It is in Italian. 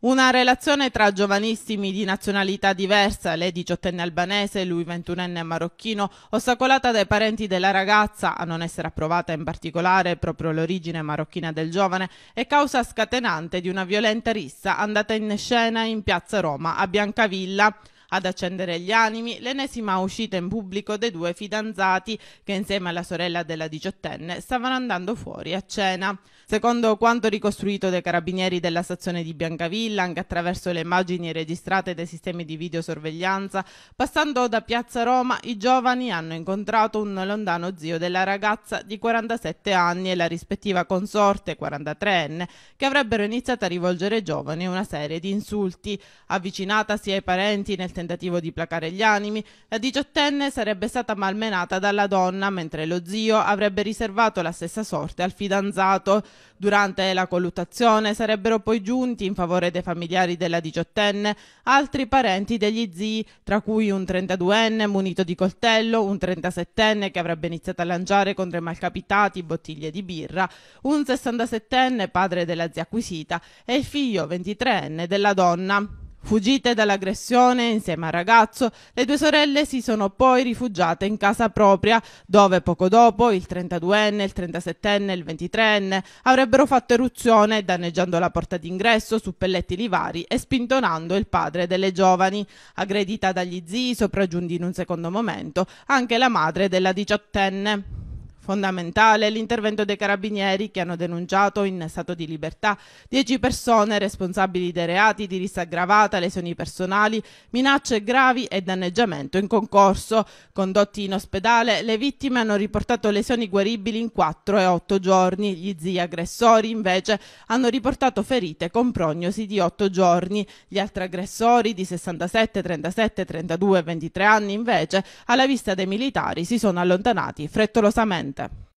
Una relazione tra giovanissimi di nazionalità diversa, lei diciottenne albanese, lui ventunenne marocchino, ostacolata dai parenti della ragazza, a non essere approvata in particolare proprio l'origine marocchina del giovane, è causa scatenante di una violenta rissa andata in scena in piazza Roma a Biancavilla. Ad accendere gli animi, l'ennesima uscita in pubblico dei due fidanzati che insieme alla sorella della diciottenne stavano andando fuori a cena. Secondo quanto ricostruito dai carabinieri della stazione di Biancavilla, anche attraverso le immagini registrate dai sistemi di videosorveglianza, passando da Piazza Roma, i giovani hanno incontrato un lontano zio della ragazza di 47 anni e la rispettiva consorte 43enne che avrebbero iniziato a rivolgere ai giovani una serie di insulti. Avvicinatasi ai parenti nel tentativo di placare gli animi, la diciottenne sarebbe stata malmenata dalla donna, mentre lo zio avrebbe riservato la stessa sorte al fidanzato. Durante la colluttazione sarebbero poi giunti in favore dei familiari della diciottenne altri parenti degli zii, tra cui un 32enne munito di coltello, un 37enne che avrebbe iniziato a lanciare contro i malcapitati bottiglie di birra, un 67enne padre della zia acquisita e il figlio 23enne della donna. Fuggite dall'aggressione insieme al ragazzo, le due sorelle si sono poi rifugiate in casa propria, dove poco dopo il 32enne, il 37enne e il 23enne avrebbero fatto eruzione danneggiando la porta d'ingresso su pelletti livari e spintonando il padre delle giovani. Aggredita dagli zii, sopraggiunti in un secondo momento anche la madre della diciottenne. Fondamentale l'intervento dei carabinieri che hanno denunciato in stato di libertà 10 persone responsabili dei reati di rissa aggravata, lesioni personali, minacce gravi e danneggiamento in concorso. Condotti in ospedale, le vittime hanno riportato lesioni guaribili in 4 e 8 giorni, gli zii aggressori invece hanno riportato ferite con prognosi di 8 giorni. Gli altri aggressori di 67, 37, 32 e 23 anni invece alla vista dei militari si sono allontanati frettolosamente. 됩니다.